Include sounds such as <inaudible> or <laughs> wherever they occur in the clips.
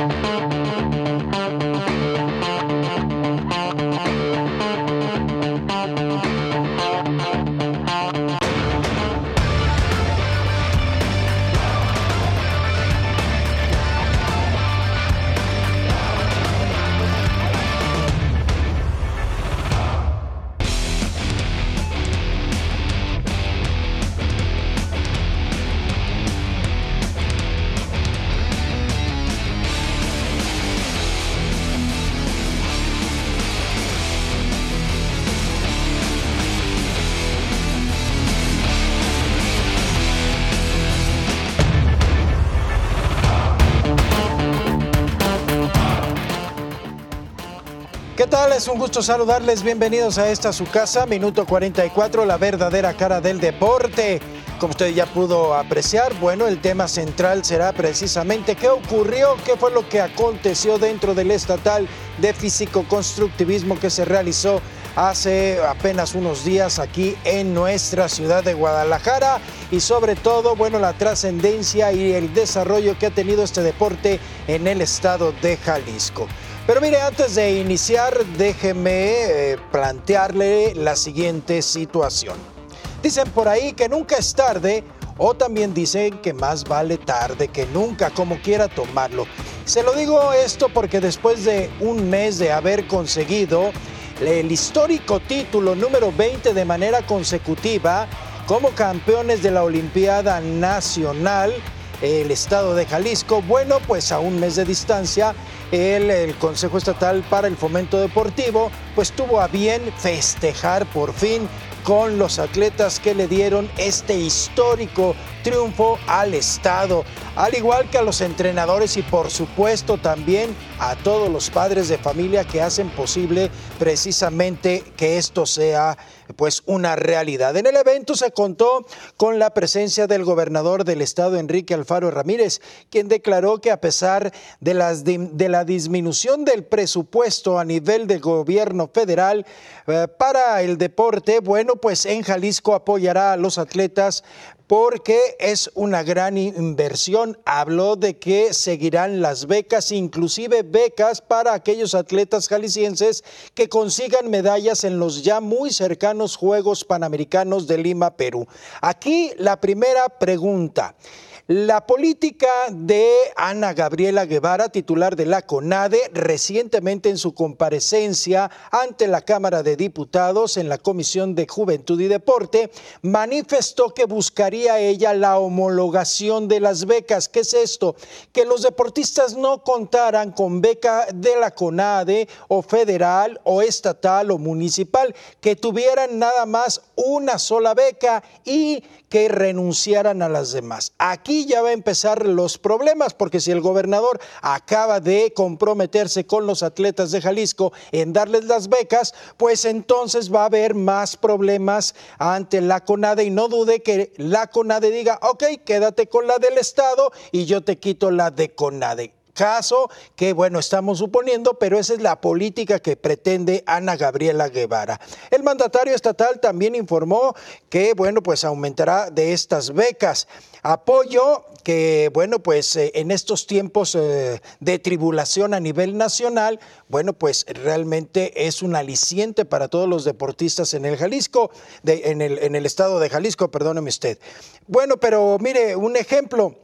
Thank you. un gusto saludarles, bienvenidos a esta su casa, minuto 44, la verdadera cara del deporte. Como usted ya pudo apreciar, bueno, el tema central será precisamente qué ocurrió, qué fue lo que aconteció dentro del estatal de físico-constructivismo que se realizó hace apenas unos días aquí en nuestra ciudad de Guadalajara y sobre todo, bueno, la trascendencia y el desarrollo que ha tenido este deporte en el estado de Jalisco. Pero mire, antes de iniciar, déjeme eh, plantearle la siguiente situación. Dicen por ahí que nunca es tarde o también dicen que más vale tarde que nunca, como quiera tomarlo. Se lo digo esto porque después de un mes de haber conseguido el histórico título número 20 de manera consecutiva como campeones de la Olimpiada Nacional, el estado de Jalisco. Bueno, pues a un mes de distancia, el, Consejo Estatal para el Fomento Deportivo, pues tuvo a bien festejar por fin con los atletas que le dieron este histórico triunfo al Estado, al igual que a los entrenadores y por supuesto también a todos los padres de familia que hacen posible precisamente que esto sea pues una realidad. En el evento se contó con la presencia del gobernador del estado Enrique Alfaro Ramírez, quien declaró que a pesar de, las, de la disminución del presupuesto a nivel del gobierno federal eh, para el deporte, bueno, pues en Jalisco apoyará a los atletas porque es una gran inversión. Habló de que seguirán las becas, inclusive becas para aquellos atletas jaliscienses que consigan medallas en los ya muy cercanos Juegos Panamericanos de Lima, Perú. Aquí la primera pregunta. La política de Ana Gabriela Guevara, titular de la CONADE, recientemente en su comparecencia ante la Cámara de Diputados en la Comisión de Juventud y Deporte, manifestó que buscaría ella la homologación de las becas. ¿Qué es esto? Que los deportistas no contaran con beca de la CONADE o federal o estatal o municipal, que tuvieran nada más una sola beca y que renunciaran a las demás. Aquí ya va a empezar los problemas, porque si el gobernador acaba de comprometerse con los atletas de Jalisco en darles las becas, pues entonces va a haber más problemas ante la CONADE y no dude que la CONADE diga, ok, quédate con la del Estado y yo te quito la de CONADE caso que, bueno, estamos suponiendo, pero esa es la política que pretende Ana Gabriela Guevara. El mandatario estatal también informó que, bueno, pues aumentará de estas becas. Apoyo que, bueno, pues eh, en estos tiempos eh, de tribulación a nivel nacional, bueno, pues realmente es un aliciente para todos los deportistas en el Jalisco, de, en, el, en el estado de Jalisco, perdóneme usted. Bueno, pero mire, un ejemplo.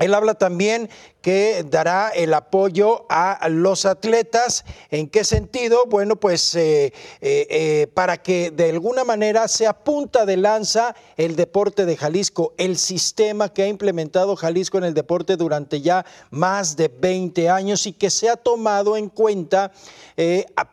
Él habla también que dará el apoyo a los atletas. ¿En qué sentido? Bueno, pues eh, eh, eh, para que de alguna manera sea punta de lanza el deporte de Jalisco, el sistema que ha implementado Jalisco en el deporte durante ya más de 20 años y que se ha tomado en cuenta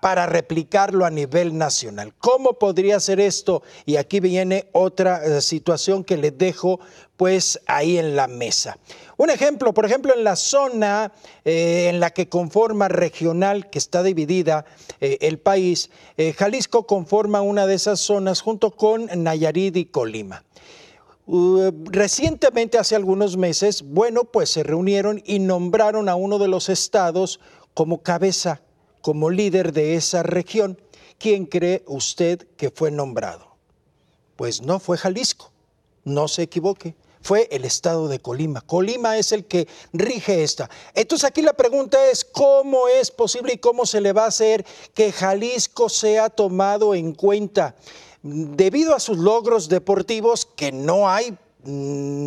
para replicarlo a nivel nacional. ¿Cómo podría ser esto? Y aquí viene otra situación que le dejo pues ahí en la mesa. Un ejemplo, por ejemplo, en la zona eh, en la que conforma regional, que está dividida eh, el país, eh, Jalisco conforma una de esas zonas junto con Nayarit y Colima. Uh, recientemente, hace algunos meses, bueno, pues se reunieron y nombraron a uno de los estados como cabeza, como líder de esa región. ¿Quién cree usted que fue nombrado? Pues no fue Jalisco, no se equivoque fue el estado de Colima. Colima es el que rige esta. Entonces aquí la pregunta es, ¿cómo es posible y cómo se le va a hacer que Jalisco sea tomado en cuenta? Debido a sus logros deportivos, que no hay mm,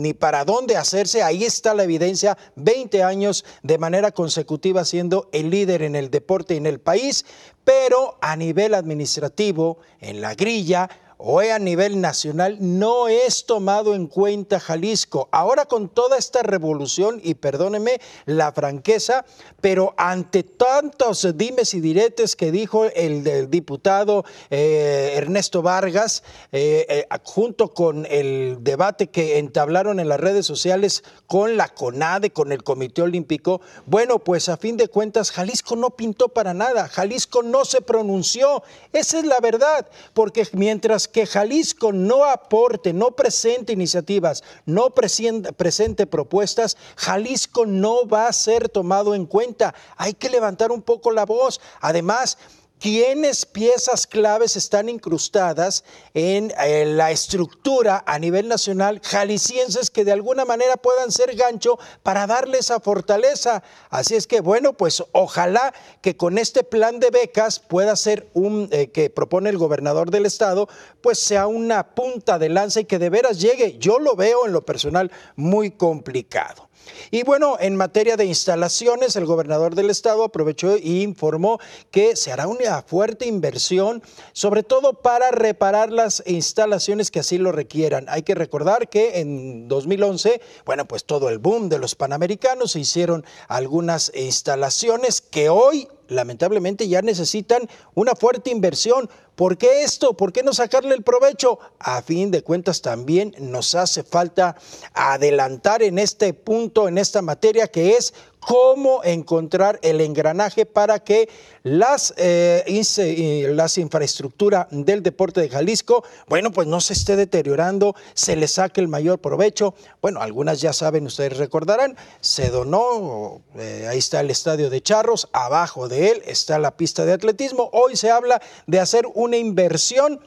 ni para dónde hacerse. Ahí está la evidencia, 20 años de manera consecutiva siendo el líder en el deporte en el país, pero a nivel administrativo, en la grilla, Hoy a nivel nacional no es tomado en cuenta Jalisco. Ahora con toda esta revolución, y perdóneme la franqueza, pero ante tantos dimes y diretes que dijo el, diputado eh, Ernesto Vargas, eh, eh, junto con el debate que entablaron en las redes sociales con la CONADE, con el Comité Olímpico, bueno, pues a fin de cuentas Jalisco no pintó para nada, Jalisco no se pronunció, esa es la verdad, porque mientras que Jalisco no aporte, no presente iniciativas, no presente, propuestas, Jalisco no va a ser tomado en cuenta. Hay que levantar un poco la voz. Además, quienes piezas claves están incrustadas en eh, la estructura a nivel nacional jaliscienses que de alguna manera puedan ser gancho para darle esa fortaleza. Así es que bueno, pues ojalá que con este plan de becas pueda ser un eh, que propone el gobernador del estado, pues sea una punta de lanza y que de veras llegue. Yo lo veo en lo personal muy complicado. Y bueno, en materia de instalaciones, el gobernador del estado aprovechó e informó que se hará una fuerte inversión, sobre todo para reparar las instalaciones que así lo requieran. Hay que recordar que en 2011, bueno, pues todo el boom de los panamericanos se hicieron algunas instalaciones que hoy lamentablemente ya necesitan una fuerte inversión. ¿Por qué esto? ¿Por qué no sacarle el provecho? A fin de cuentas también nos hace falta adelantar en este punto, en esta materia, que es cómo encontrar el engranaje para que las, eh, eh, las infraestructuras del deporte de Jalisco, bueno, pues no se esté deteriorando, se le saque el mayor provecho. Bueno, algunas ya saben, ustedes recordarán, se donó, eh, ahí está el estadio de Charros, abajo de él está la pista de atletismo. Hoy se habla de hacer una inversión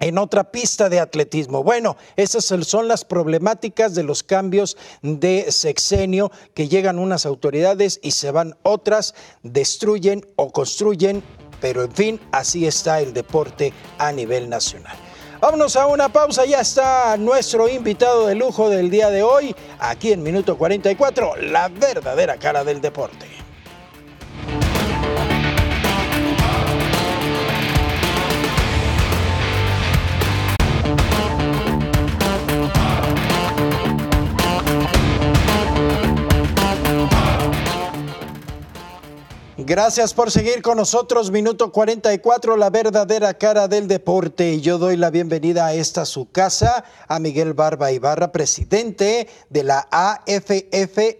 en otra pista de atletismo. Bueno, esas son las problemáticas de los cambios de sexenio que llegan unas autoridades y se van otras, destruyen o construyen, pero en fin, así está el deporte a nivel nacional. Vámonos a una pausa, ya está nuestro invitado de lujo del día de hoy, aquí en Minuto 44, la verdadera cara del deporte. Gracias por seguir con nosotros. Minuto 44, la verdadera cara del deporte. Y yo doy la bienvenida a esta su casa, a Miguel Barba Ibarra, presidente de la AFFEJ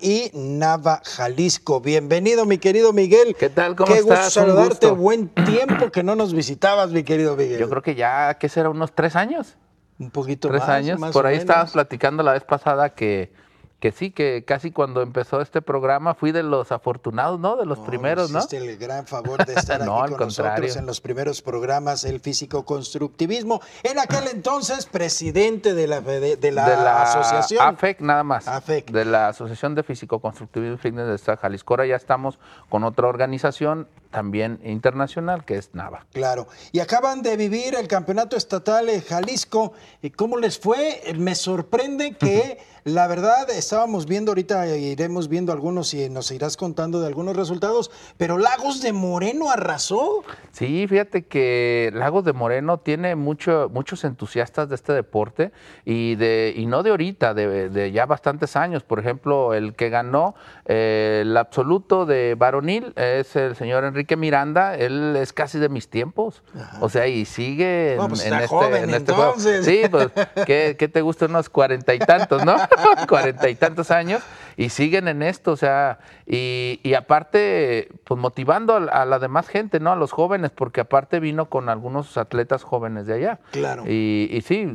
y Nava Jalisco. Bienvenido, mi querido Miguel. ¿Qué tal? ¿Cómo estás? Qué gusto saludarte. Buen tiempo que no nos visitabas, mi querido Miguel. Yo creo que ya, ¿qué será? ¿Unos tres años? Un poquito tres más. Tres años. por ahí estabas platicando la vez pasada que que sí, que casi cuando empezó este programa fui de los afortunados, ¿no? De los primeros, ¿no? el gran favor de estar <laughs> aquí con en los primeros programas, el físico constructivismo. En aquel entonces, presidente de la, de, la, asociación. AFEC, nada más. De la Asociación de Físico Constructivismo y Fitness de Jalisco. Ahora ya estamos con otra organización también internacional, que es Nava. Claro. Y acaban de vivir el campeonato estatal en Jalisco. Eh, ¿Cómo les fue? Eh, me sorprende que, la verdad, estábamos viendo ahorita, iremos viendo algunos y nos irás contando de algunos resultados, pero Lagos de Moreno arrasó. Sí, fíjate que Lagos de Moreno tiene mucho, muchos entusiastas de este deporte y, de, y no de ahorita, de, ya bastantes años. Por ejemplo, el que ganó eh, el absoluto de varonil es el señor Enrique que Miranda, él es casi de mis tiempos. O sea, y sigue pues este, en, este, Sí, pues, ¿qué, ¿qué, te gusta? Unos cuarenta y tantos, ¿no? <laughs> Cuarenta y tantos años y siguen en esto, o sea, y, aparte, pues motivando a, la demás gente, ¿no? A los jóvenes, porque aparte vino con algunos atletas jóvenes de allá. Claro. Y, sí,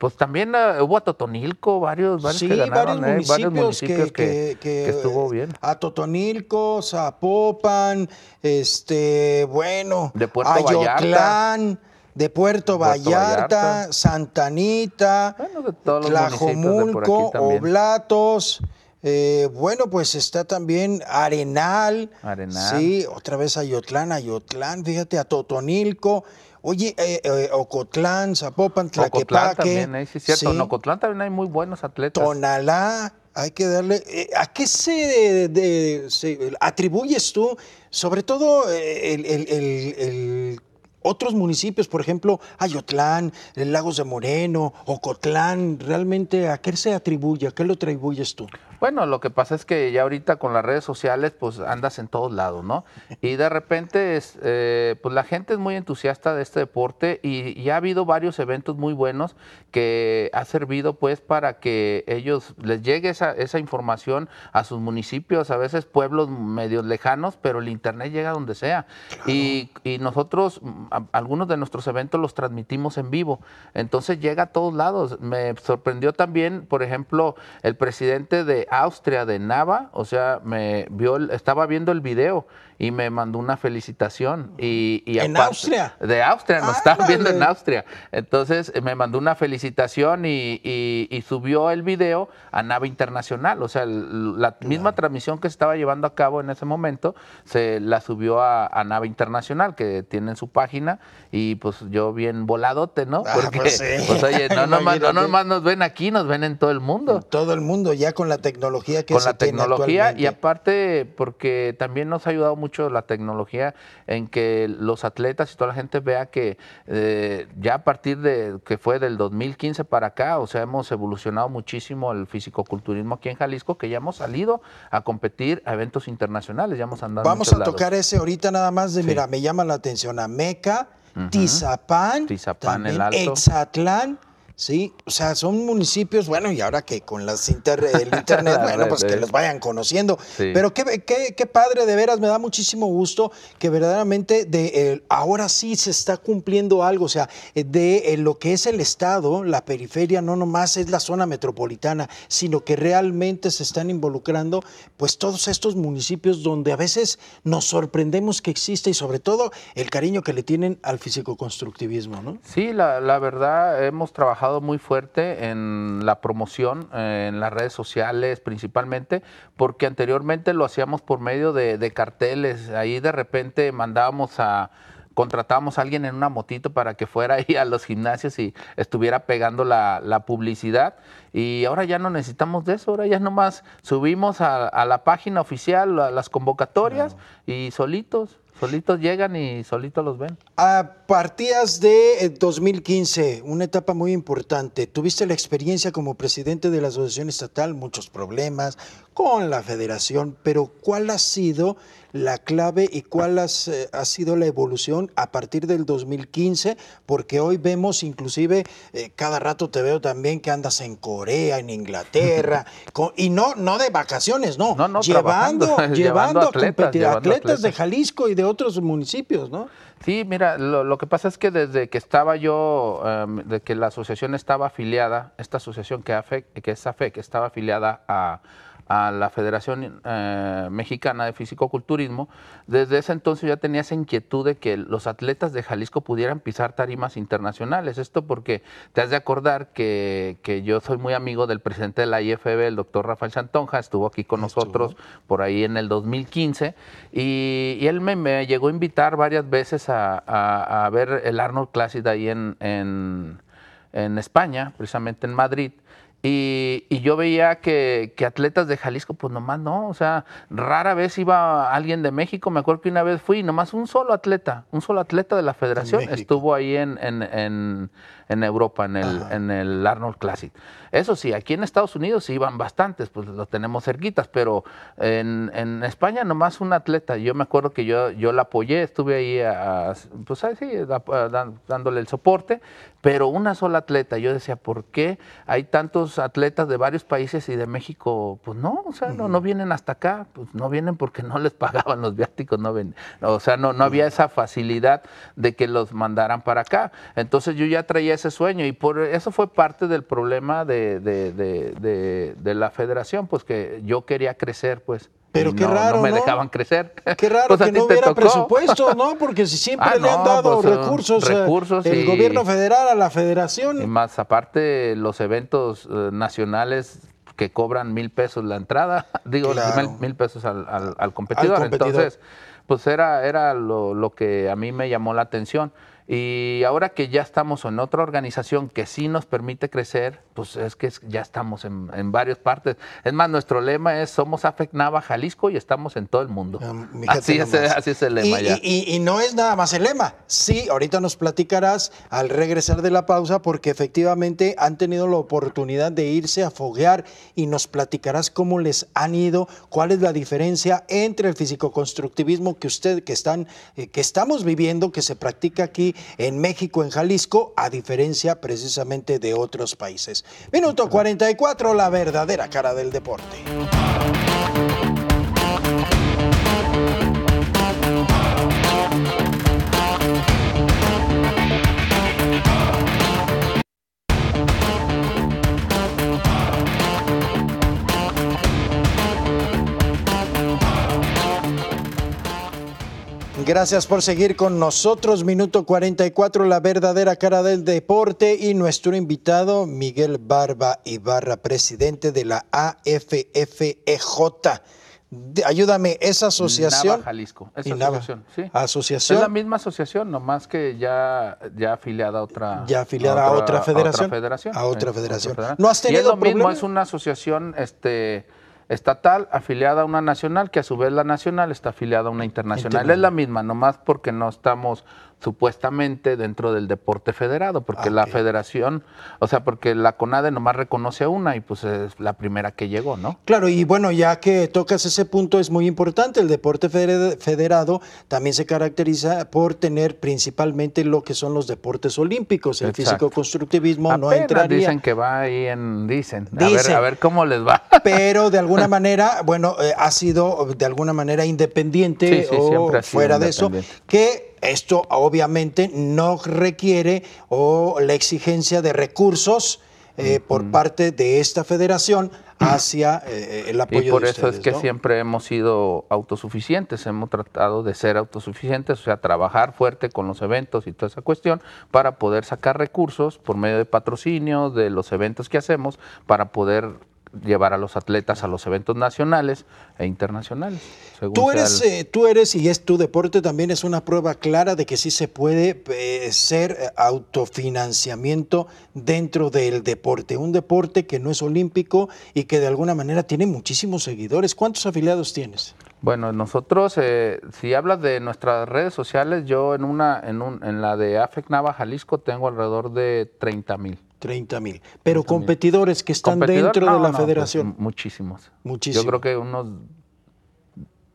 pues también eh, hubo a Totonilco, varios, varios municipios que, estuvo bien. A Totonilco, Zapopan, este, bueno, de Puerto Ayotlán, Vallarta de Puerto, Vallarta, Santanita, bueno, Tlajomulco, Oblatos, eh, bueno, pues está también Arenal. Arenal. Sí, otra vez Ayotlán, Ayotlán, fíjate, a Totonilco. Oye, eh, eh, Ocotlán, Zapopan, Tlaquepaque. Ocotlán también, sí, cierto. En Ocotlán también hay muy buenos atletas. Tonalá, hay que darle. ¿A qué se, de, atribuyes tú, sobre todo, el, otros municipios, por ejemplo, Ayotlán, Lagos de Moreno, Ocotlán, realmente, ¿a qué se atribuye? ¿A qué lo atribuyes tú? Bueno, lo que pasa es que ya ahorita con las redes sociales, pues andas en todos lados, ¿no? <laughs> Y de repente, es, eh, pues la gente es muy entusiasta de este deporte y, ya ha habido varios eventos muy buenos que ha servido, pues, para que ellos les llegue esa, información a sus municipios, a veces pueblos medios lejanos, pero el internet llega donde sea. Y, nosotros, algunos de nuestros eventos los transmitimos en vivo, entonces llega a todos lados. Me sorprendió también, por ejemplo, el presidente de Austria, de Nava, o sea, me vio, estaba viendo el video y me mandó una felicitación. Y, ¿En Austria? De Austria, nos ah, están <laughs> viendo en Austria. Entonces eh, me mandó una felicitación y, subió el video a Nave Internacional. O sea, la misma transmisión que se estaba llevando a cabo en ese momento se la subió a, Nava Nave Internacional, que tienen su página. Y pues yo bien voladote, ¿no? Ah, porque, pues, <laughs> pues, oye, no nomás, no nos ven aquí, nos ven en todo el mundo. todo el mundo, ya con la tecnología que con la tecnología y aparte porque también nos ha ayudado mucho la tecnología en que los atletas y toda la gente vea que eh, ya a partir de que fue del 2015 para acá, o sea, hemos evolucionado muchísimo el fisicoculturismo aquí en Jalisco, que ya hemos salido a competir a eventos internacionales, ya hemos andado. Vamos a tocar ese ahorita nada más de, mira, me llama la atención, Ameca, Meca, Tizapán, Sí, o sea, son municipios, bueno, y ahora que con las inter, el <laughs> internet, ah, bueno, pues que los vayan conociendo. Pero qué, qué, padre, de veras, me da muchísimo gusto que verdaderamente de eh, ahora sí se está cumpliendo algo, o sea, eh, de eh, lo que es el Estado, la periferia, no nomás es la zona metropolitana, sino que realmente se están involucrando, pues todos estos municipios donde a veces nos sorprendemos que existe y sobre todo el cariño que le tienen al físico-constructivismo, ¿no? Sí, la verdad, hemos trabajado muy fuerte en la promoción, eh, en las redes sociales principalmente, porque anteriormente lo hacíamos por medio de, carteles. Ahí de repente mandábamos a contratábamos a alguien en una motito para que fuera <laughs> ahí a los gimnasios y estuviera pegando la, publicidad. Y ahora ya no necesitamos de eso, ahora ya nomás subimos a, la página oficial, a las convocatorias y solitos, solitos llegan y solitos los ven. A partidas de 2015, eh, una etapa muy importante. Tuviste la experiencia como presidente de la Asociación Estatal, muchos problemas con la federación, pero ¿cuál ha sido la clave y cuál eh, ha sido la evolución a partir del 2015? Porque hoy vemos inclusive, eh, cada rato te veo también que andas en Corea, en Inglaterra, <laughs> y no, no de vacaciones, no, no, <laughs> llevando, llevando, atletas, atletas de Jalisco y de otros municipios, ¿no? Sí, mira, lo, que pasa es que desde que estaba yo, desde em, de que la asociación estaba afiliada, esta asociación que, AFEC, que es AFEC, estaba afiliada a a la Federación eh, Mexicana de Fisicoculturismo, desde ese entonces ya tenía esa inquietud de que los atletas de Jalisco pudieran pisar tarimas internacionales. Esto porque te has de acordar que, yo soy muy amigo del presidente de la IFB, el doctor Rafael Santonja, estuvo aquí con nosotros por ahí en el 2015, y, él me, llegó a invitar varias veces a, ver el Arnold Classic ahí en España, precisamente en Madrid. Y, yo veía que, atletas de Jalisco, pues nomás no, o sea, rara vez iba alguien de México, me acuerdo que una vez fui, nomás un solo atleta, un solo atleta de la federación estuvo ahí en, en, Europa, en el, en el, Arnold Classic. Eso sí, aquí en Estados Unidos iban bastantes, pues los tenemos cerquitas, pero en, España nomás un atleta, yo me acuerdo que yo, yo la apoyé, estuve ahí, a, pues así, dándole el soporte, pero una sola atleta, yo decía, ¿por qué hay tantos atletas de varios países y de México, pues no, o sea, no, vienen hasta acá, pues no vienen porque no les <laughs> pagaban los viáticos, no ven, o sea, no, no había esa facilidad de que los mandaran para acá. Entonces yo ya traía ese sueño y por eso fue parte del problema de, de, de la federación, pues que yo quería crecer, pues. Pero qué raro. No me dejaban crecer. Qué raro <laughs> que no hubiera presupuesto, ¿no? Porque si <laughs> siempre ah, le han dado pues, recursos, eh, recursos el gobierno federal a la federación. Y más aparte, los eventos eh, nacionales que cobran mil pesos la entrada, <laughs> digo, mil, pesos al, competidor. al, competidor. Entonces, pues era, era lo, lo que a mí me llamó la atención. Y ahora que ya estamos en otra organización que sí nos permite crecer, pues es que ya estamos en, varias partes. Es más, nuestro lema es somos AFEC Nava Jalisco y estamos en todo el mundo. Ah, <laughs> así, es, así, es, el lema y, ya. Y, no es nada más el lema. Sí, ahorita nos platicarás al regresar de la pausa porque efectivamente han tenido la oportunidad de irse a foguear y nos platicarás cómo les han ido, cuál es la diferencia entre el constructivismo que usted que están eh, que estamos viviendo, que se practica aquí en México, en Jalisco, a diferencia precisamente de otros países. Minuto 44, la verdadera cara del deporte. Gracias por seguir con nosotros. Minuto 44, la verdadera cara del deporte y nuestro invitado Miguel Barba Ibarra, presidente de la AFFEJ. Ayúdame, esa asociación. Jalisco. asociación, Es la misma asociación, nomás que ya, ya afiliada a otra. Ya afiliada a otra, federación. A otra federación. ¿No has tenido problemas? es una asociación este, estatal afiliada a una nacional, que a su vez la nacional está afiliada a una internacional. Es la misma, nomás porque no estamos supuestamente dentro del deporte federado, porque la federación, o sea, porque la CONADE nomás reconoce a una y pues es la primera que llegó, ¿no? Claro, y bueno, ya que tocas ese punto es muy importante, el deporte federado también se caracteriza por tener principalmente lo que son los deportes olímpicos, el físico-constructivismo no entraría. dicen que va ahí en, dicen, a, ver, a, ver, cómo les va. <laughs> Pero de alguna <laughs> manera, bueno, eh, ha sido de alguna manera independiente o fuera de eso, que esto obviamente no requiere o la exigencia de recursos eh, por parte de esta federación hacia eh, eh, el apoyo. de Y por eso es que siempre hemos sido autosuficientes, hemos tratado de ser autosuficientes, o sea, trabajar fuerte con los eventos y toda esa cuestión para poder sacar recursos por medio de patrocinio, de los eventos que hacemos, para poder llevar a los atletas a los eventos nacionales e internacionales. tú eres, eh, tú eres y es tu deporte también es una prueba clara de que sí se puede hacer eh, ser eh, autofinanciamiento dentro del deporte, un deporte que no es olímpico y que de alguna manera tiene muchísimos seguidores. ¿Cuántos afiliados tienes? Bueno, nosotros, si hablas de nuestras redes sociales, yo en una, en, un, en la de AFEC Nava Jalisco tengo alrededor de 30 mil. 30 Pero competidores que están dentro de la pues, federación. muchísimos. Muchísimos. Yo creo que unos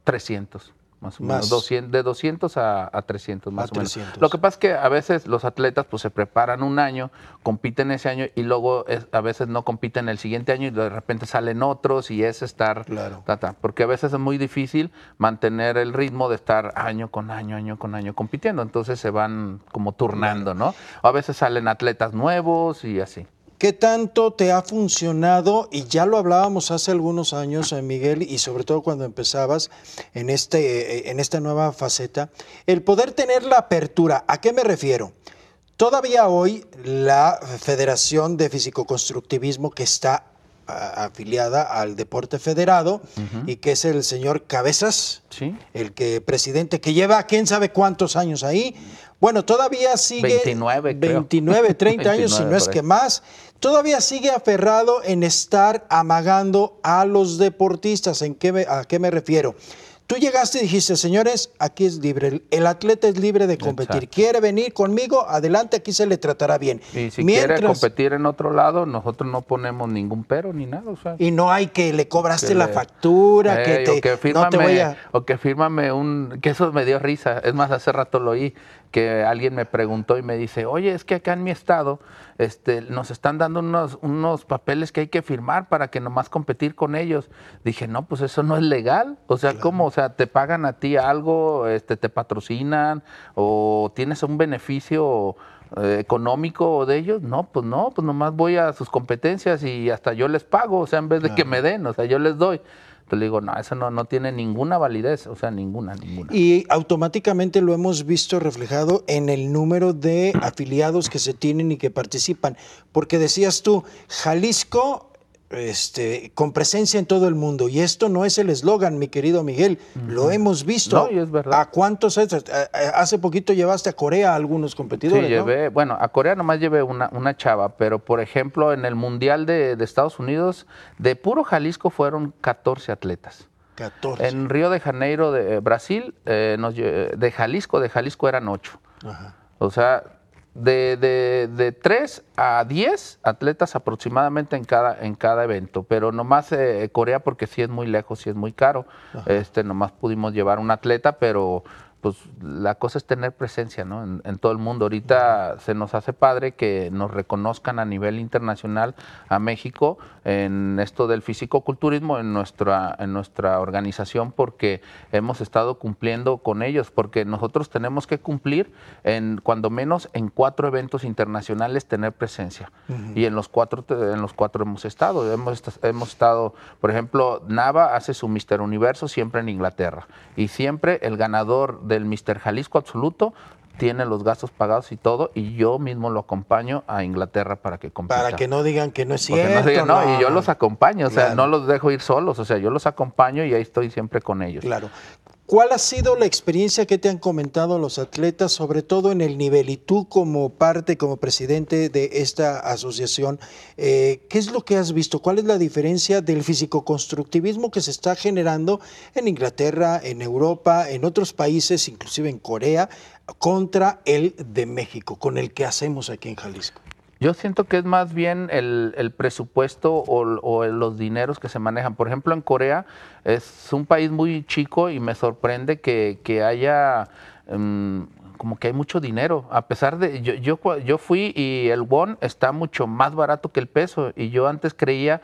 300 más o menos. de 200 a, 300, más o menos. Lo que pasa es que a veces los atletas pues se preparan un año, compiten ese año y luego a veces no compiten el siguiente año y de repente salen otros y es estar. Claro. porque a veces es muy difícil mantener el ritmo de estar año con año, año con año compitiendo. Entonces se van como turnando, no o A veces salen atletas nuevos y así. ¿Qué tanto te ha funcionado? Y ya lo hablábamos hace algunos años, eh, Miguel, y sobre todo cuando empezabas en, este, eh, en esta nueva faceta, el poder tener la apertura. ¿A qué me refiero? Todavía hoy la Federación de Fisicoconstructivismo que está ah, afiliada al deporte federado y que es el señor Cabezas, el que presidente que lleva quién sabe cuántos años ahí, bueno, todavía sigue 29, 29 30 años, si no es que más, todavía sigue aferrado en estar amagando a los deportistas. ¿En qué ¿A qué me refiero? Tú llegaste y dijiste, señores, aquí es libre, el atleta es libre de competir. Quiere venir conmigo, adelante, aquí se le tratará bien. Y si Mientras... quiere competir en otro lado, nosotros no ponemos ningún pero ni nada. y no hay que le cobraste la factura, que O que fírmame un... Que eso me dio risa. Es más, hace rato lo oí que alguien me preguntó y me dice, oye, es que acá en mi estado este, nos están dando unos, unos papeles que hay que firmar para que nomás competir con ellos. Dije, no, pues eso no es legal. O sea, ¿cómo? O sea, te pagan a ti algo, este, te patrocinan o tienes un beneficio eh, económico de ellos. No, pues no, pues nomás voy a sus competencias y hasta yo les pago, o sea, en vez de que me den, o sea, yo les doy. Entonces le digo, no, eso no, no tiene ninguna validez, o sea, ninguna, ninguna. Y automáticamente lo hemos visto reflejado en el número de afiliados que se tienen y que participan. Porque decías tú, Jalisco este, con presencia en todo el mundo. Y esto no es el eslogan, mi querido Miguel, lo hemos visto. No, y es verdad. ¿A cuántos? Eh, eh, hace poquito llevaste a Corea algunos competidores. Sí, llevé, bueno, a Corea nomás llevé una, chava, pero por ejemplo, en el Mundial de, Estados Unidos, de puro Jalisco fueron 14 atletas. 14. En Río de Janeiro, de eh, Brasil, nos, de Jalisco, de Jalisco eran 8. Ajá. O sea, de, de, de 3 a 10 atletas aproximadamente en cada, en cada evento, pero nomás eh, Corea porque sí es muy lejos, sí es muy caro. Este, nomás pudimos llevar un atleta, pero pues la cosa es tener presencia ¿no? en, todo el mundo. Ahorita se nos hace padre que nos reconozcan a nivel internacional a México en esto del físico en nuestra, en nuestra organización porque hemos estado cumpliendo con ellos, porque nosotros tenemos que cumplir en cuando menos en cuatro eventos internacionales tener presencia. Y en los cuatro, en los cuatro hemos estado. Hemos, hemos estado, por ejemplo, Nava hace su Mister Universo siempre en Inglaterra. Y siempre el ganador del Mr. Jalisco absoluto, tiene los gastos pagados y todo, y yo mismo lo acompaño a Inglaterra para que compita. Para que no digan que no es cierto. y yo los acompaño, o sea, no los dejo ir solos, o sea, yo los acompaño y ahí estoy siempre con ellos. Claro. ¿Cuál ha sido la experiencia que te han comentado los atletas, sobre todo en el nivel? Y tú como parte, como presidente de esta asociación, eh, ¿qué es lo que has visto? ¿Cuál es la diferencia del físico-constructivismo que se está generando en Inglaterra, en Europa, en otros países, inclusive en Corea, contra el de México, con el que hacemos aquí en Jalisco? Yo siento que es más bien el, presupuesto o, los dineros que se manejan. Por ejemplo, en Corea es un país muy chico y me sorprende que, haya... Em, como que hay mucho dinero. A pesar de, yo, yo, fui y el won está mucho más barato que el peso. Y yo antes creía,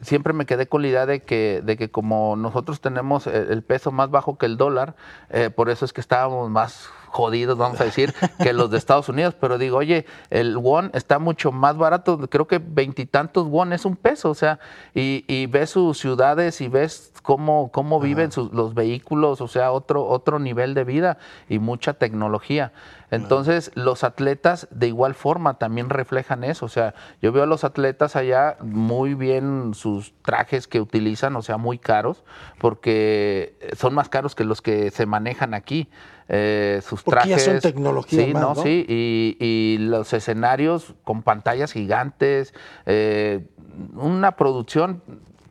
siempre me quedé con la idea de que, de que como nosotros tenemos el peso más bajo que el dólar, eh, por eso es que estábamos más jodidos, vamos a decir, que los de Estados Unidos, pero digo, oye, el won está mucho más barato, creo que veintitantos won es un peso, o sea, y, y ves sus ciudades y ves cómo, cómo viven los vehículos, o sea, otro, otro nivel de vida y mucha tecnología. Entonces, los atletas de igual forma también reflejan eso. O sea, yo veo a los atletas allá muy bien sus trajes que utilizan, o sea, muy caros, porque son más caros que los que se manejan aquí. Eh, sus trajes. tecnología. Sí, no, sí. Y, los escenarios con pantallas gigantes, eh, una producción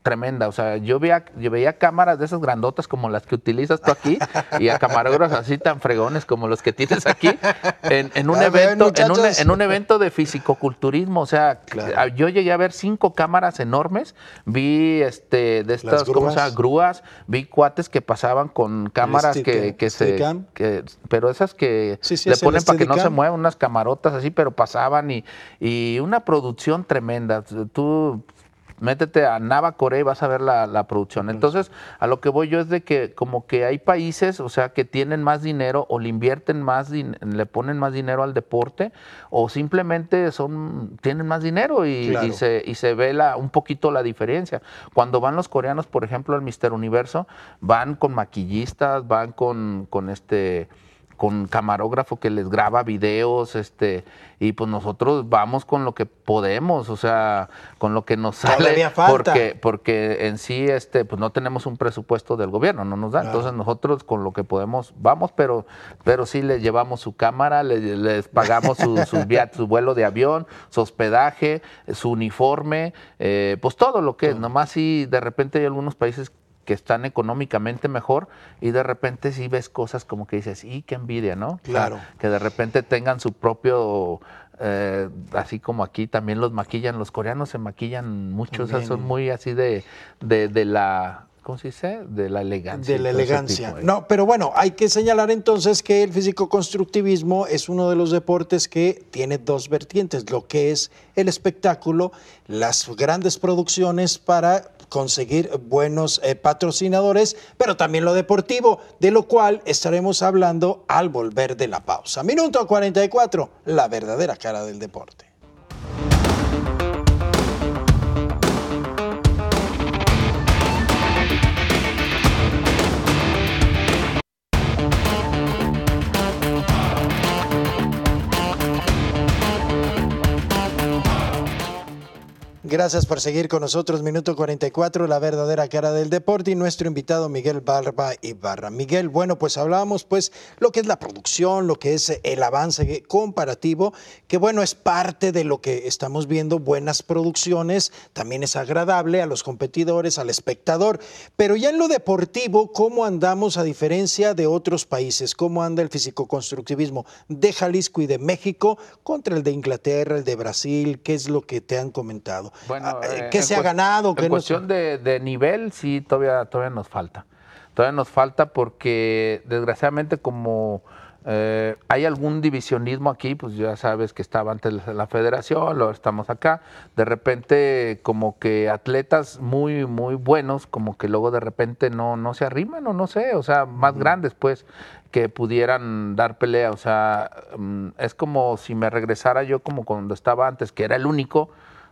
tremenda. O sea, yo veía, yo veía cámaras de esas grandotas como las que utilizas tú aquí y a camarógrafos así tan fregones como los que tienes aquí en, un ah, evento, en, un, evento de fisicoculturismo. O sea, yo llegué a ver cinco cámaras enormes, vi este de estas como ¿cómo se llama? grúas, vi cuates que pasaban con cámaras que, se que, pero esas que le ponen este para que no se muevan unas camarotas así, pero pasaban y, y una producción tremenda. Tú métete a Nava Corea y vas a ver la, producción. Pues Entonces, a lo que voy yo es de que como que hay países, o sea, que tienen más dinero o le invierten más, le ponen más dinero al deporte o simplemente son tienen más dinero y, y se, y ve un poquito la diferencia. Cuando van los coreanos, por ejemplo, al Mister Universo, van con maquillistas, van con, con este con camarógrafo que les graba videos, este, y pues nosotros vamos con lo que podemos, o sea, con lo que nos sale, porque porque en sí este pues no tenemos un presupuesto del gobierno, no nos da, entonces nosotros con lo que podemos vamos, pero pero sí les llevamos su cámara, les, pagamos <laughs> su, vuelo de avión, su hospedaje, su uniforme, eh, pues todo lo que es, nomás si de repente hay algunos países que están económicamente mejor y de repente sí ves cosas como que dices, y qué envidia, ¿no? Claro. que de repente tengan su propio, eh, así como aquí también los maquillan, los coreanos se maquillan mucho. o sea, son muy así de, de, de la ¿cómo se De la elegancia. De la elegancia. No, pero bueno, hay que señalar entonces que el físico-constructivismo es uno de los deportes que tiene dos vertientes, lo que es el espectáculo, las grandes producciones para conseguir buenos eh, patrocinadores, pero también lo deportivo, de lo cual estaremos hablando al volver de la pausa. Minuto 44, la verdadera cara del deporte. Gracias por seguir con nosotros. Minuto 44, la verdadera cara del deporte y nuestro invitado Miguel Barba Ibarra. Miguel, bueno, pues hablábamos pues lo que es la producción, lo que es el avance comparativo, que bueno, es parte de lo que estamos viendo, buenas producciones, también es agradable a los competidores, al espectador, pero ya en lo deportivo, ¿cómo andamos a diferencia de otros países? ¿Cómo anda el físico-constructivismo de Jalisco y de México contra el de Inglaterra, el de Brasil? ¿Qué es lo que te han comentado? Bueno, ah, eh, eh, ¿Qué se ha ganado? En cuestión de, nivel, sí, todavía, todavía nos falta. Todavía nos falta porque, desgraciadamente, como eh, hay algún divisionismo aquí, pues ya sabes que estaba antes la federación, ahora estamos acá. De repente, como que atletas muy, muy buenos, como que luego de repente no, no se arriman o no sé, o sea, más grandes, pues, que pudieran dar pelea. O sea, mm, es como si me regresara yo como cuando estaba antes, que era el único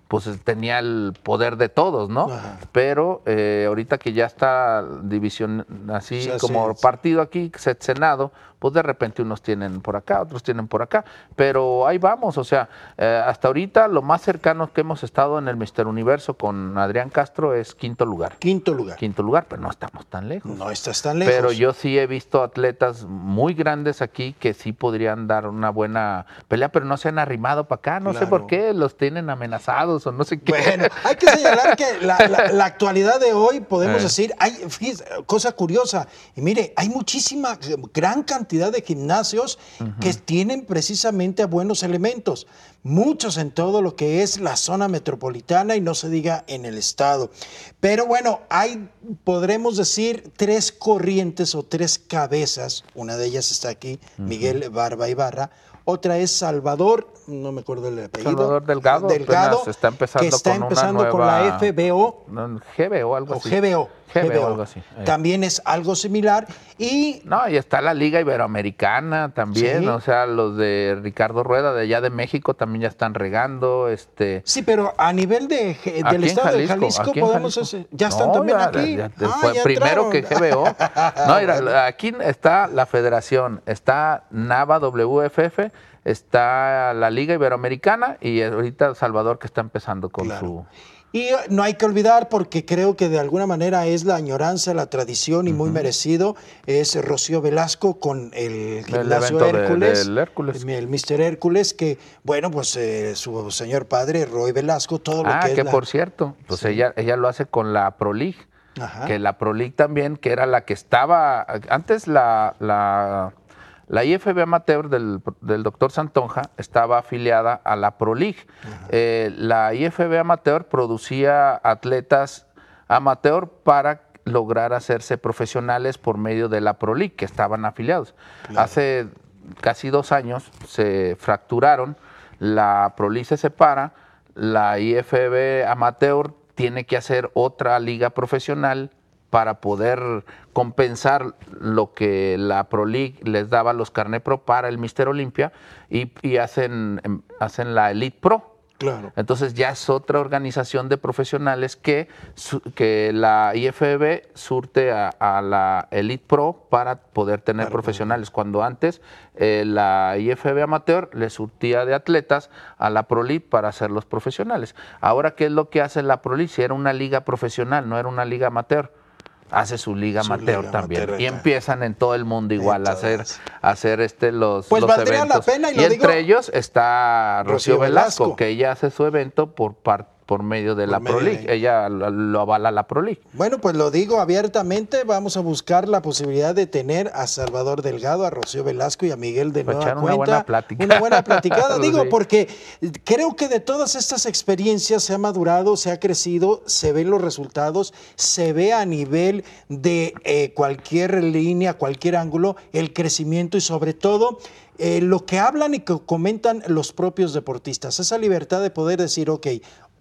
pues tenía el poder de todos, ¿no? Pero eh, ahorita que ya está división así como partido aquí, Senado, pues de repente unos tienen por acá, otros tienen por acá, pero ahí vamos, o sea, eh, hasta ahorita lo más cercano que hemos estado en el Mister Universo con Adrián Castro es quinto lugar. Quinto lugar. Quinto lugar, pero no estamos tan lejos. No estás tan lejos. Pero yo sí he visto atletas muy grandes aquí que sí podrían dar una buena pelea, pero no se han arrimado para acá, no sé por qué, los tienen amenazados bueno, hay que señalar que la, actualidad de hoy, podemos eh. decir, hay cosa curiosa. Y mire, hay muchísima, gran cantidad de gimnasios que tienen precisamente buenos elementos. Muchos en todo lo que es la zona metropolitana y no se diga en el estado. Pero bueno, hay, podremos decir, tres corrientes o tres cabezas. Una de ellas está aquí, Miguel Barba Ibarra. Otra es Salvador no me acuerdo el apellido. Salvador Delgado. Delgado está empezando, que está con, empezando con la FBO. GBO, algo así. O GBO. GBO, Algo así. También es algo similar. Y. No, y está la Liga Iberoamericana también. O sea, los de Ricardo Rueda de allá de México también ya están regando. Este. Sí, pero a nivel de, del estado de Jalisco podemos ya están también aquí. Ah, primero que GBO. <laughs> no, aquí está la Federación, está Nava WFF, está la Liga Iberoamericana y ahorita Salvador que está empezando con su... Y eh, no hay que olvidar, porque creo que de alguna manera es la añoranza, la tradición y muy merecido, es Rocío Velasco con el el Hércules, el Hércules. El Mr. Hércules, que, bueno, pues eh, su señor padre, Roy Velasco, todo lo que. Ah, que por cierto, pues ella, ella lo hace con la Pro Que la Pro también, que era la que estaba. Antes la la IFB Amateur del, doctor Santonja estaba afiliada a la Pro League. Eh, la IFB Amateur producía atletas amateur para lograr hacerse profesionales por medio de la Pro League, que estaban afiliados. Hace casi dos años se fracturaron, la Pro League se separa, la IFB Amateur tiene que hacer otra liga profesional para poder compensar lo que la Pro League les daba los Carne Pro para el Mister Olimpia y, hacen, em, hacen la Elite Pro. Claro. Entonces ya es otra organización de profesionales que, que la IFB surte a, la Elite Pro para poder tener profesionales, cuando antes eh, la IFB Amateur le surtía de atletas a la Pro League para hacerlos profesionales. Ahora, ¿qué es lo que hace la Pro League? Si era una liga profesional, no era una liga amateur hace su liga amateur también. y empiezan en todo el mundo igual a hacer, a hacer este los, pues los eventos. La pena y, entre ellos está Rocío Velasco, que ella hace su evento por parte por medio de la prolig Ella lo avala la Pro Bueno, pues lo digo abiertamente, vamos a buscar la posibilidad de tener a Salvador Delgado, a Rocío Velasco y a Miguel de nueva cuenta. Una buena plática. Una buena platicada, <laughs> digo, porque creo que de todas estas experiencias se ha madurado, se ha crecido, se ven los resultados, se ve a nivel de eh, cualquier línea, cualquier ángulo, el crecimiento y sobre todo eh, lo que hablan y que comentan los propios deportistas, esa libertad de poder decir, ok,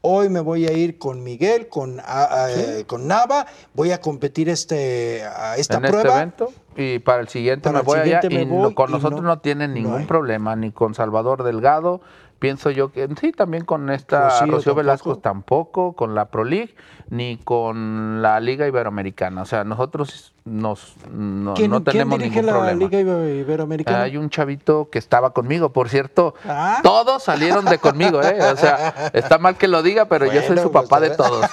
hoy me voy a ir con Miguel, con, eh, con Nava, voy a competir este, a esta ¿En Este evento? Y para el siguiente me voy allá y con nosotros no, tienen ningún problema, ni con Salvador Delgado, pienso yo que sí, también con esta Rocío, Rocío Velasco tampoco, con la Pro League, ni con la Liga Iberoamericana. O sea, nosotros nos, no, no tenemos ¿quién la Iberoamericana? Hay un chavito que estaba conmigo, por cierto, ah. todos salieron de conmigo, ¿eh? O sea, está mal que lo diga, pero yo soy su papá pues, de todos.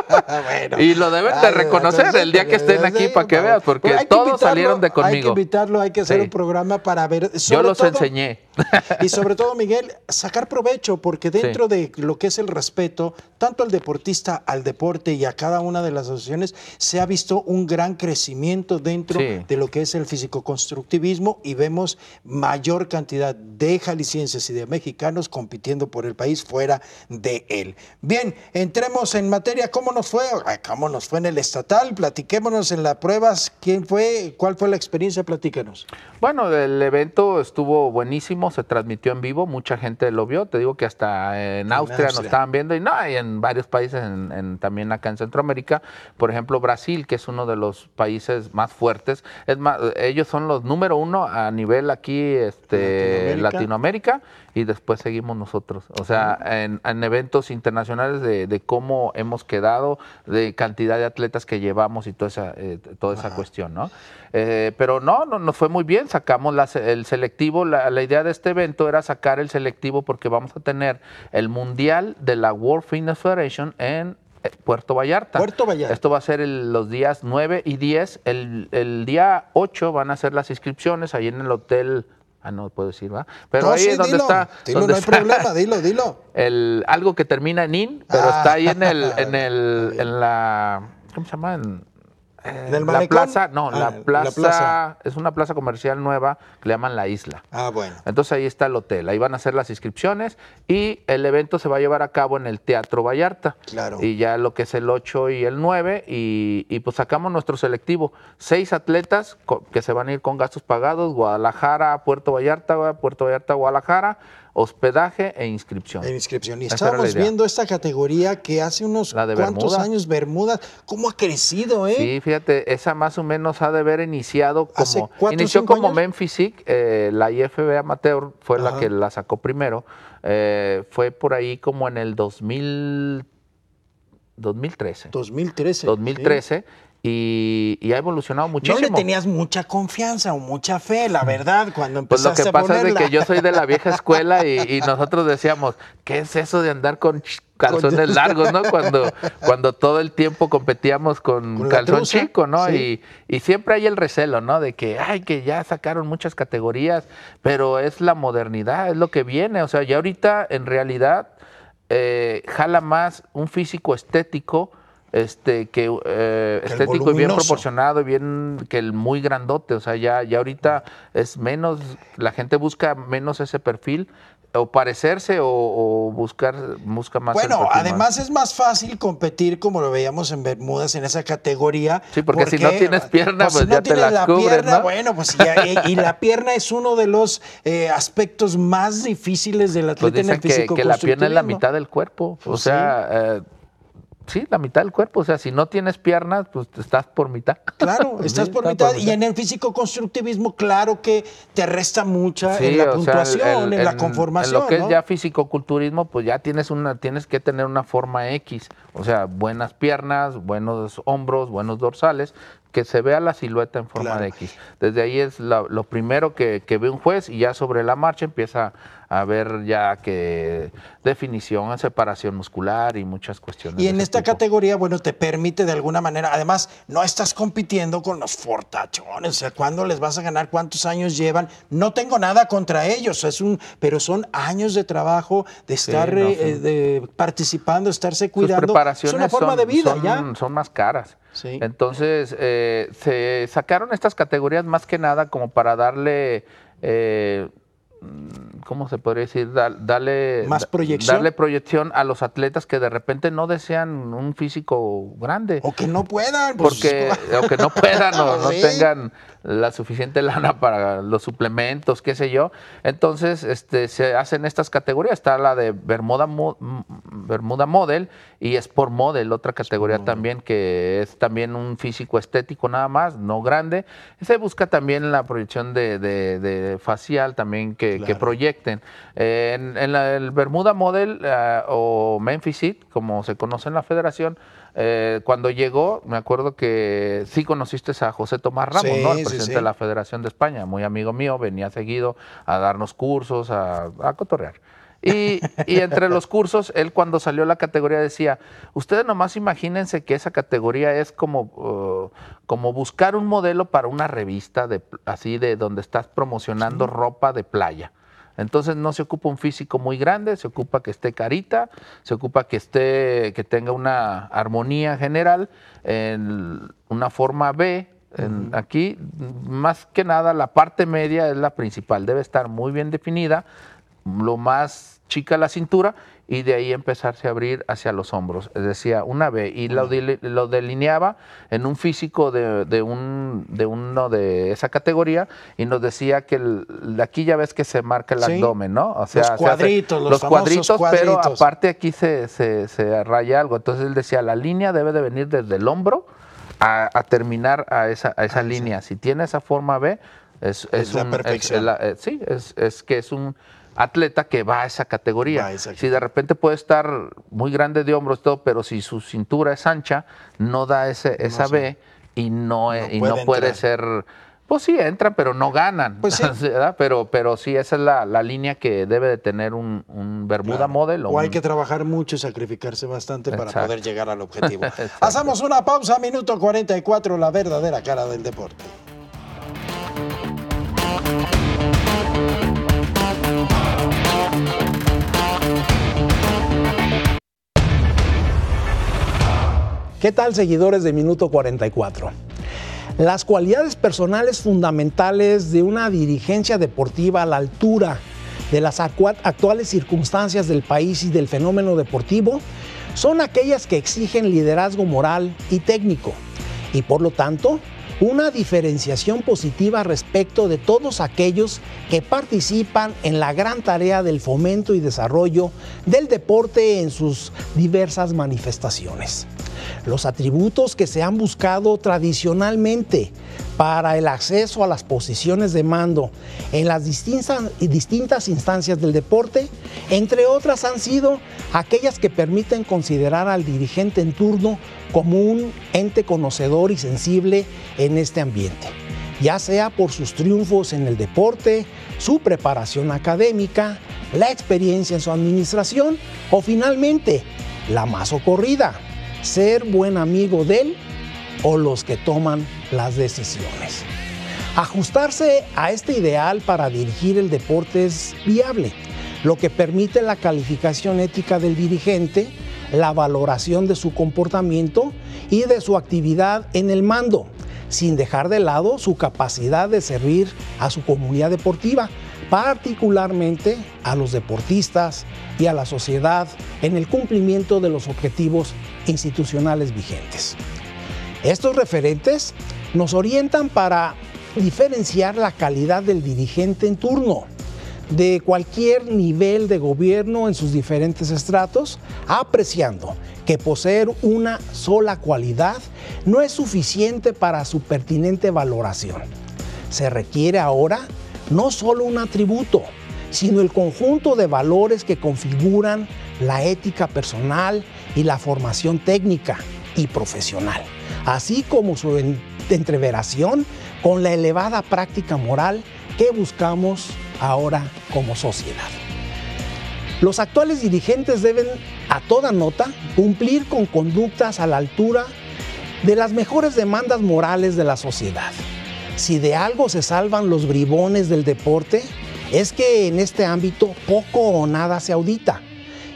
<laughs> y lo deben de reconocer el día que pues, estén aquí para que veas, porque pues, todos salieron de conmigo. Hay que invitarlo, hay que hacer un programa para ver. yo los enseñé. <laughs> y sobre todo, Miguel, sacar provecho, porque dentro de lo que es el respeto, tanto al deportista, al deporte y a cada una de las asociaciones, se ha visto un gran crecimiento dentro de lo que es el físico-constructivismo y vemos mayor cantidad de jaliscienses y de mexicanos compitiendo por el país fuera de él. Bien, entremos en materia. ¿Cómo nos fue? ¿Cómo nos fue en el estatal? Platiquémonos en las pruebas. ¿Quién fue? ¿Cuál fue la experiencia? Platícanos. Bueno, el evento estuvo buenísimo, se transmitió en vivo, mucha gente lo vio. Te digo que hasta en, Austria, nos estaban viendo y no, y en varios países, también acá en Centroamérica. Por ejemplo, Brasil, que es uno de los países más fuertes. Es más, ellos son los número uno a nivel aquí, este, Latinoamérica, y después seguimos nosotros. O sea, en, eventos internacionales de, cómo hemos quedado, de cantidad de atletas que llevamos y toda esa, eh, toda esa cuestión, ¿no? Eh, pero no, nos fue muy bien, sacamos la, el selectivo, la, la idea de este evento era sacar el selectivo porque vamos a tener el Mundial de la World Fitness Federation en eh, Puerto Vallarta. Puerto Vallarta. Esto va a ser los días 9 y 10. El, día 8 van a ser las inscripciones ahí en el hotel. Ah, no puedo decir, ¿va? Pero ahí es donde está. no hay problema, dilo, dilo. <laughs> El, algo que termina en IN, pero ah. está ahí en el, <laughs> en el, en la. ¿Cómo se llama? En, ¿En eh, ah, la plaza, no, la plaza, es una plaza comercial nueva que le llaman La Isla. Ah, bueno. Entonces ahí está el hotel, ahí van a hacer las inscripciones y el evento se va a llevar a cabo en el Teatro Vallarta. Claro. Y ya lo que es el 8 y el 9 y, y pues sacamos nuestro selectivo, seis atletas que se van a ir con gastos pagados, Guadalajara, Puerto Vallarta, Puerto Vallarta, Guadalajara, hospedaje e inscripción. E inscripción. Y estábamos viendo esta categoría que hace unos cuantos años, Bermudas, cómo ha crecido, ¿eh? Sí, fíjate, esa más o menos ha de haber iniciado como. inició como eh, la IFB Amateur fue la que la sacó primero. Eh, fue por ahí como en el 2000, 2013. 2013. 2013. Y, ha evolucionado muchísimo. No le tenías mucha confianza o mucha fe, la verdad, cuando empezaste Pues lo que pasa es que yo soy de la vieja <laughs> escuela y, nosotros decíamos, ¿qué es eso de andar con calzones largos, ¿no? Cuando, cuando todo el tiempo competíamos con, calzón chico, ¿no? Y, y, siempre hay el recelo, ¿no? De que, ay, que ya sacaron muchas categorías, pero es la modernidad, es lo que viene. O sea, ya ahorita en realidad eh, jala más un físico estético este que eh, estético y bien proporcionado y bien que el muy grandote o sea ya ya ahorita es menos la gente busca menos ese perfil o parecerse o, buscar busca más bueno además es más fácil competir como lo veíamos en Bermudas en esa categoría sí porque, si no tienes pues, pierna pues, pues ya no te la pierna, bueno pues ya, y, la <laughs> pierna es uno de los eh, aspectos más difíciles del pues atleta en el que, la pierna es la mitad del cuerpo o sea eh, sí, la mitad del cuerpo. O sea, si no tienes piernas, pues estás por mitad. Claro, <laughs> estás, por, mitad. Y en el físico constructivismo, claro que te resta mucha en la puntuación, en la conformación. En lo que es ya físico-culturismo, pues ya tienes, una, tienes que tener una forma X. O sea, buenas piernas, buenos hombros, buenos dorsales, que se vea la silueta en forma de X. Desde ahí es lo primero que, ve un juez y ya sobre la marcha empieza a ver ya que definición, separación muscular y muchas cuestiones. Y en esta categoría, bueno, te permite de alguna manera, además, no estás compitiendo con los fortachones, o sea, ¿cuándo les vas a ganar? ¿Cuántos años llevan? No tengo nada contra ellos, es un, pero son años de trabajo, de estar eh, de, participando, estarse cuidando. Sus es una forma de vida, son más caras. Entonces, eh, se sacaron estas categorías más que nada como para darle, eh, mm, ¿cómo se podría decir? darle, ¿Más proyección? proyección a los atletas que de repente no desean un físico grande. O que no puedan. Pues, Porque, <laughs> o que no puedan o <laughs> no tengan la suficiente <laughs> lana para los suplementos, qué sé yo. Entonces, este, se hacen estas categorías. Está la de Bermuda, Bermuda Model y Sport Model, otra categoría también que es también un físico estético nada más, no grande. Se busca también la proyección de, facial también que, proyecten. en, la, el Bermuda Model eh, o memphisit como se conoce en la federación, eh, cuando llegó, me acuerdo que sí conociste a José Tomás Ramos, ¿no? El presidente de la Federación de España, muy amigo mío, venía seguido a darnos cursos, a, cotorrear. Y, entre los cursos, él cuando salió la categoría decía, ustedes nomás imagínense que esa categoría es como, uh, como buscar un modelo para una revista así de donde estás promocionando ropa de playa. Entonces no se ocupa un físico muy grande, se ocupa que esté carita, se ocupa que esté, que tenga una armonía general, en una forma B. En, Aquí, más que nada, la parte media es la principal, debe estar muy bien definida, lo más chica la cintura y de ahí empezarse a abrir hacia los hombros. Decía una B y mm. lo, delineaba en un físico de, un, de uno de esa categoría y nos decía que aquí ya ves que se marca el abdomen, ¿no? O sea, los cuadritos, los, cuadritos, pero aparte aquí se, se, se, raya algo. Entonces él decía, la línea debe de venir desde el hombro a, terminar a esa, línea. Si tiene esa forma B, es, es, un, Es, eh, sí, es que es un atleta que va a esa categoría. si de repente puede estar muy grande de hombros, todo, pero si su cintura es ancha, no da ese, esa B y no, eh, puede, ser. Pues sí, entran, pero no ganan. Pues sí. <laughs> pero, pero sí, esa es la, línea que debe de tener un, Bermuda modelo. O, hay que trabajar mucho y sacrificarse bastante para poder llegar al <laughs> objetivo. Hacemos una pausa, minuto 44, la verdadera cara del deporte. ¿Qué tal seguidores de Minuto 44? Las cualidades personales fundamentales de una dirigencia deportiva a la altura de las actuales circunstancias del país y del fenómeno deportivo son aquellas que exigen liderazgo moral y técnico y por lo tanto una diferenciación positiva respecto de todos aquellos que participan en la gran tarea del fomento y desarrollo del deporte en sus diversas manifestaciones los atributos que se han buscado tradicionalmente para el acceso a las posiciones de mando en las distintas, distintas instancias del deporte, entre otras han sido aquellas que permiten considerar al dirigente en turno como un ente conocedor y sensible en este ambiente ya sea por sus triunfos en el deporte, su preparación académica, la experiencia en su administración o finalmente la más ocurrida, ser buen amigo de él o los que toman las decisiones. Ajustarse a este ideal para dirigir el deporte es viable, lo que permite la calificación ética del dirigente, la valoración de su comportamiento y de su actividad en el mando, sin dejar de lado su capacidad de servir a su comunidad deportiva, particularmente a los deportistas y a la sociedad en el cumplimiento de los objetivos institucionales vigentes. Estos referentes nos orientan para diferenciar la calidad del dirigente en turno de cualquier nivel de gobierno en sus diferentes estratos, apreciando que poseer una sola cualidad no es suficiente para su pertinente valoración. Se requiere ahora no solo un atributo, sino el conjunto de valores que configuran la ética personal, y la formación técnica y profesional, así como su entreveración con la elevada práctica moral que buscamos ahora como sociedad. Los actuales dirigentes deben, a toda nota, cumplir con conductas a la altura de las mejores demandas morales de la sociedad. Si de algo se salvan los bribones del deporte, es que en este ámbito poco o nada se audita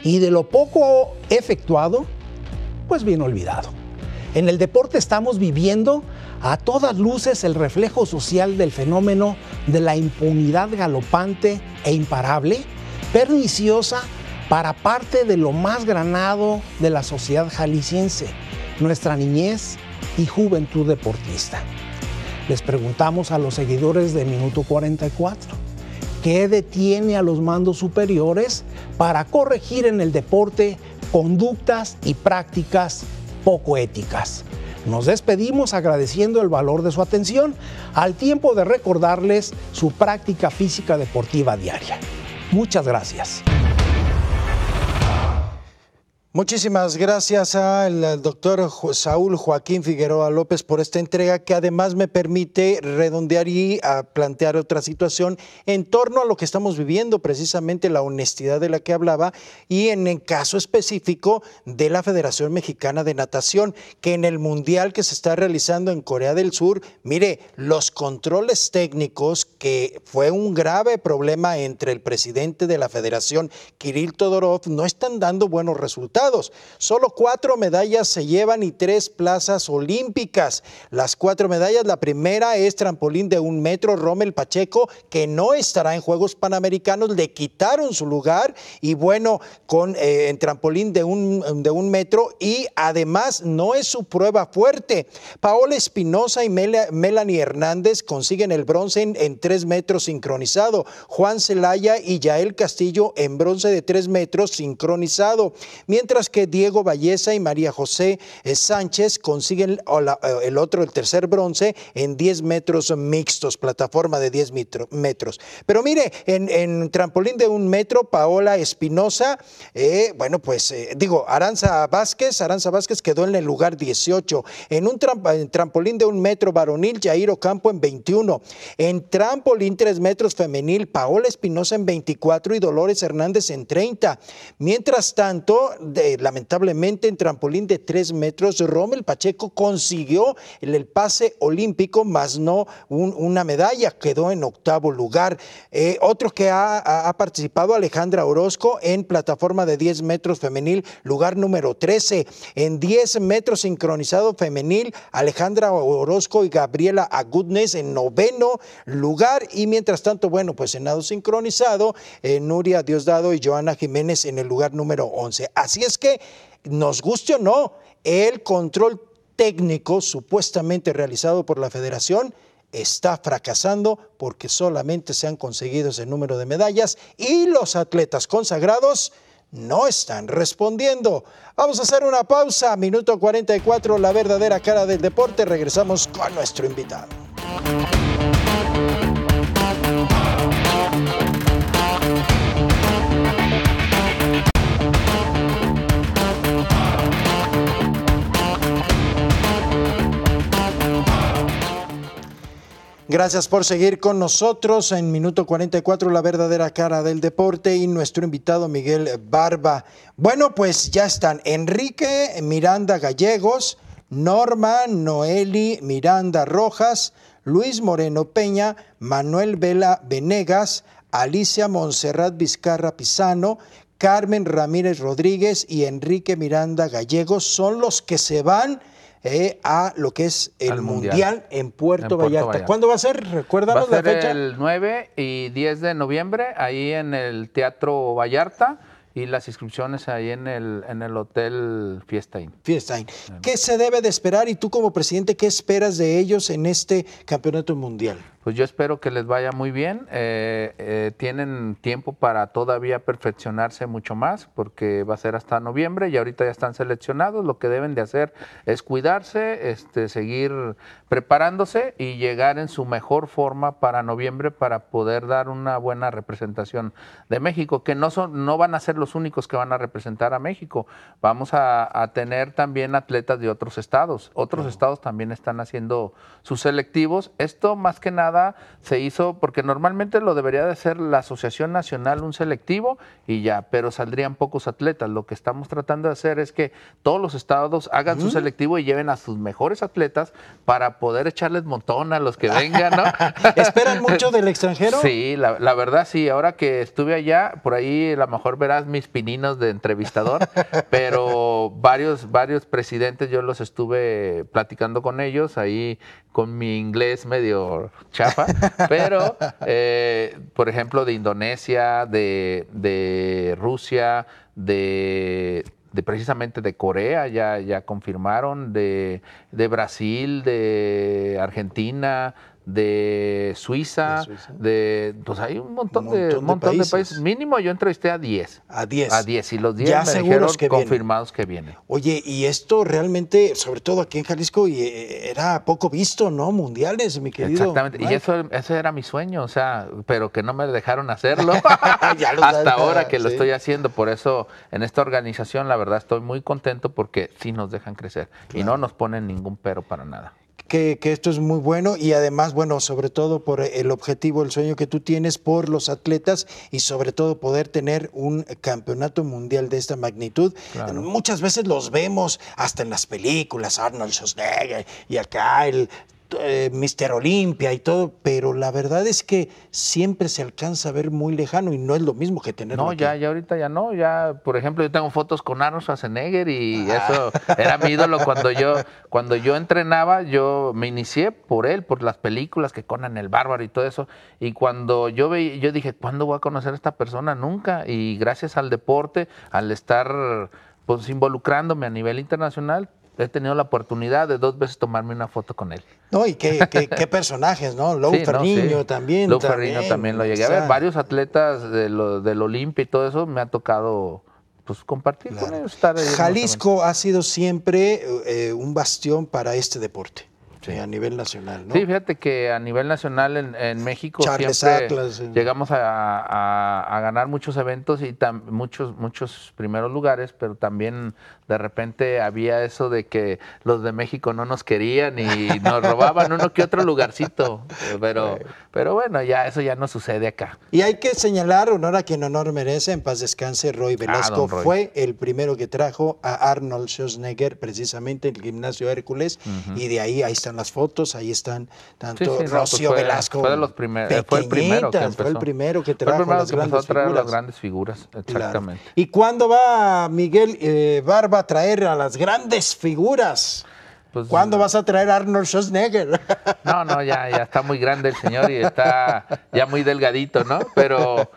y de lo poco efectuado, pues bien olvidado. En el deporte estamos viviendo a todas luces el reflejo social del fenómeno de la impunidad galopante e imparable, perniciosa para parte de lo más granado de la sociedad jalisciense, nuestra niñez y juventud deportista. Les preguntamos a los seguidores de Minuto 44, ¿qué detiene a los mandos superiores para corregir en el deporte conductas y prácticas poco éticas. Nos despedimos agradeciendo el valor de su atención al tiempo de recordarles su práctica física deportiva diaria. Muchas gracias. Muchísimas gracias al doctor Saúl Joaquín Figueroa López por esta entrega que además me permite redondear y plantear otra situación en torno a lo que estamos viviendo, precisamente la honestidad de la que hablaba y en el caso específico de la Federación Mexicana de Natación, que en el Mundial que se está realizando en Corea del Sur, mire, los controles técnicos, que fue un grave problema entre el presidente de la Federación, Kirill Todorov, no están dando buenos resultados. Solo cuatro medallas se llevan y tres plazas olímpicas. Las cuatro medallas, la primera es trampolín de un metro, Rommel Pacheco, que no estará en Juegos Panamericanos, le quitaron su lugar y bueno, con eh, en trampolín de un, de metro y además no es su prueba fuerte. Paola Espinosa y Melanie Hernández consiguen el bronce en, tres metros sincronizado. Juan Celaya y Yael Castillo en bronce de tres metros sincronizado. Mientras mientras que Diego Valleza y María José eh, Sánchez consiguen eh, el otro, el tercer bronce en 10 metros mixtos, plataforma de 10 metros. Pero mire, en, trampolín de un metro, Paola Espinosa, eh, bueno, pues digo, Aranza Vázquez, Aranza Vázquez quedó en el lugar 18. En un trampolín de un metro varonil, Jairo Campo en 21. En trampolín 3 metros femenil, Paola Espinosa en 24 y Dolores Hernández en 30. Mientras tanto, lamentablemente en trampolín de tres metros, Rommel Pacheco consiguió el, pase olímpico, más no una medalla, quedó en octavo lugar. Eh, otro que ha, participado, Alejandra Orozco, en plataforma de 10 metros femenil, lugar número 13. En 10 metros sincronizado femenil, Alejandra Orozco y Gabriela Agudnes en noveno lugar. Y mientras tanto, bueno, pues en nado sincronizado, eh, Nuria Diosdado y Joana Jiménez en el lugar número 11. Así es es que, nos guste o no, el control técnico supuestamente realizado por la federación está fracasando porque solamente se han conseguido ese número de medallas y los atletas consagrados no están respondiendo. Vamos a hacer una pausa, minuto 44, la verdadera cara del deporte. Regresamos con nuestro invitado. Gracias por seguir con nosotros en Minuto 44, la verdadera cara del deporte y nuestro invitado Miguel Barba. Bueno, pues ya están Enrique Miranda Gallegos, Norma Noeli Miranda Rojas, Luis Moreno Peña, Manuel Vela Venegas, Alicia Monserrat Vizcarra Pisano, Carmen Ramírez Rodríguez y Enrique Miranda Gallegos son los que se van eh, a lo que es el mundial. en Puerto, Vallarta. ¿Cuándo va a ser? Recuérdanos fecha. El 9 y 10 de noviembre, ahí en el Teatro Vallarta. Y las inscripciones ahí en el, en el Hotel Fiestain. Fiestain. ¿Qué se debe de esperar y tú como presidente, qué esperas de ellos en este campeonato mundial? pues yo espero que les vaya muy bien. Eh, eh, tienen tiempo para todavía perfeccionarse mucho más, porque va a ser hasta noviembre y ahorita ya están seleccionados. Lo que deben de hacer es cuidarse, este, seguir preparándose y llegar en su mejor forma para noviembre para poder dar una buena representación de México, que no son, no van a ser los únicos que van a representar a México. Vamos a, tener también atletas de otros estados. Otros estados también están haciendo sus selectivos. Esto más que nada se hizo, porque normalmente lo debería de hacer la Asociación Nacional, un selectivo y ya, pero saldrían pocos atletas. Lo que estamos tratando de hacer es que todos los estados hagan su selectivo y lleven a sus mejores atletas para poder echarles montón a los que vengan, ¿no? <laughs> ¿Esperan mucho del extranjero? Sí, la, verdad sí. Ahora que estuve allá, por ahí a lo mejor verás mis pininos de entrevistador, <laughs> pero varios, varios presidentes yo los estuve platicando con ellos ahí con mi inglés medio pero eh, por ejemplo de Indonesia, de, Rusia, de, de, precisamente de Corea, ya, ya confirmaron, de, de Brasil, de Argentina, de Suiza, de, pues hay un montón, de, montón países. de países. Mínimo yo entrevisté a 10. A 10. A 10 y los 10 me dijeron confirmados que vienen. Oye, y esto realmente, sobre todo aquí en Jalisco, y, eh, era poco visto, ¿no? Mundiales, mi querido. Exactamente, y eso, ese era mi sueño, o sea, pero que no me dejaron hacerlo <laughs> hasta ahora que lo estoy haciendo. Por eso en esta organización la verdad estoy muy contento porque sí nos dejan crecer y no nos ponen ningún pero para nada que, esto es muy bueno y además, bueno, sobre todo por el objetivo, el sueño que tú tienes por los atletas y sobre todo poder tener un campeonato mundial de esta magnitud. Muchas veces los vemos hasta en las películas, Arnold Schwarzenegger y acá el eh, Mister Olimpia y todo, pero la verdad es que siempre se alcanza a ver muy lejano y no es lo mismo que tener... No, ya, ya ahorita ya no, ya, por ejemplo, yo tengo fotos con Arnold Schwarzenegger y ah. eso era mi ídolo cuando yo, cuando yo entrenaba, yo me inicié por él, por las películas que Conan el Bárbaro y todo eso, y cuando yo veía, yo dije, ¿cuándo voy a conocer a esta persona? Nunca, y gracias al deporte, al estar pues involucrándome a nivel internacional, he tenido la oportunidad de dos veces tomarme una foto con él. No, y qué, personajes, ¿no? Lou <laughs> sí, también. Lou también, también lo llegué a ver. Varios atletas del Olimpia y todo eso me ha tocado pues compartir con ellos. Jalisco ha sido siempre eh, un bastión para este deporte. Sí. a nivel nacional, ¿no? Sí, fíjate que a nivel nacional en, México siempre llegamos a, ganar muchos eventos y muchos, muchos primeros lugares, pero también de repente había eso de que los de México no nos querían y <laughs> nos robaban uno que otro lugarcito. Pero, pero bueno, ya eso ya no sucede acá. Y hay que señalar, honor a quien honor merece, en paz descanse, Roy ah, Velasco fue el primero que trajo a Arnold Schwarzenegger precisamente el gimnasio Hércules y de ahí ahí está las fotos, ahí están tanto pues Rocío Velasco. Fue, de los primer, fue el primero que empezó. Fue el primero que trajo las grandes figuras. exactamente. ¿Y cuándo va Miguel eh, Barba a traer a las grandes figuras? Pues ¿Cuándo vas a traer a Arnold Schwarzenegger? No, no, ya, ya está muy grande el señor y está ya muy delgadito, ¿no? Pero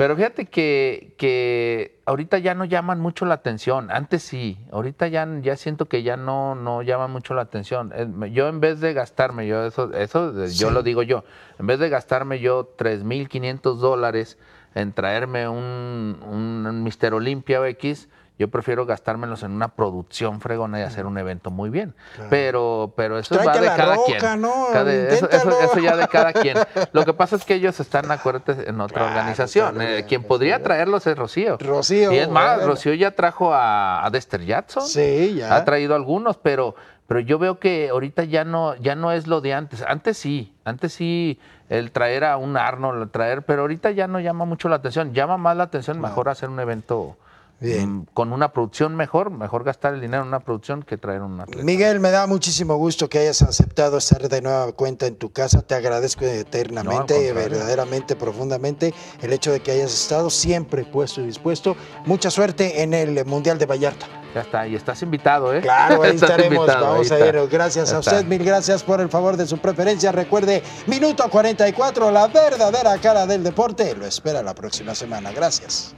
pero fíjate que, que, ahorita ya no llaman mucho la atención. Antes sí, ahorita ya, ya siento que ya no, no mucho la atención. Eh, yo en vez de gastarme, yo eso, eso eh, yo lo digo yo, en vez de gastarme yo 3.500 dólares en traerme un, un, un Mister Olimpia X, yo prefiero gastármelos en una producción fregona y hacer un evento muy bien. Pero, pero eso va de cada quien. eso, ya de cada quien. <laughs> Lo que pasa es que ellos están, acuerdos en otra organización. Eh, quien podría traerlos es Rocío. Rocío. Y es más, Rocío ya trajo a, Dester Dexter Sí, ya. Ha traído algunos, pero, pero yo veo que ahorita ya no, ya no es lo de antes. Antes sí, antes sí el traer a un Arnold, traer, pero ahorita ya no llama mucho la atención. Llama más la atención mejor hacer un evento Mm, con una producción mejor, mejor gastar el dinero en una producción que traer una. Miguel, me da muchísimo gusto que hayas aceptado estar de nueva cuenta en tu casa. Te agradezco eternamente, verdaderamente, profundamente, el hecho de que hayas estado siempre puesto y dispuesto. Mucha suerte en el Mundial de Vallarta. Ya está, y estás invitado, ¿eh? Claro, ahí <laughs> estaremos. Vamos a ir. Gracias a usted, mil gracias por el favor de su preferencia. Recuerde, minuto 44, la verdadera cara del deporte. Lo espera la próxima semana. Gracias.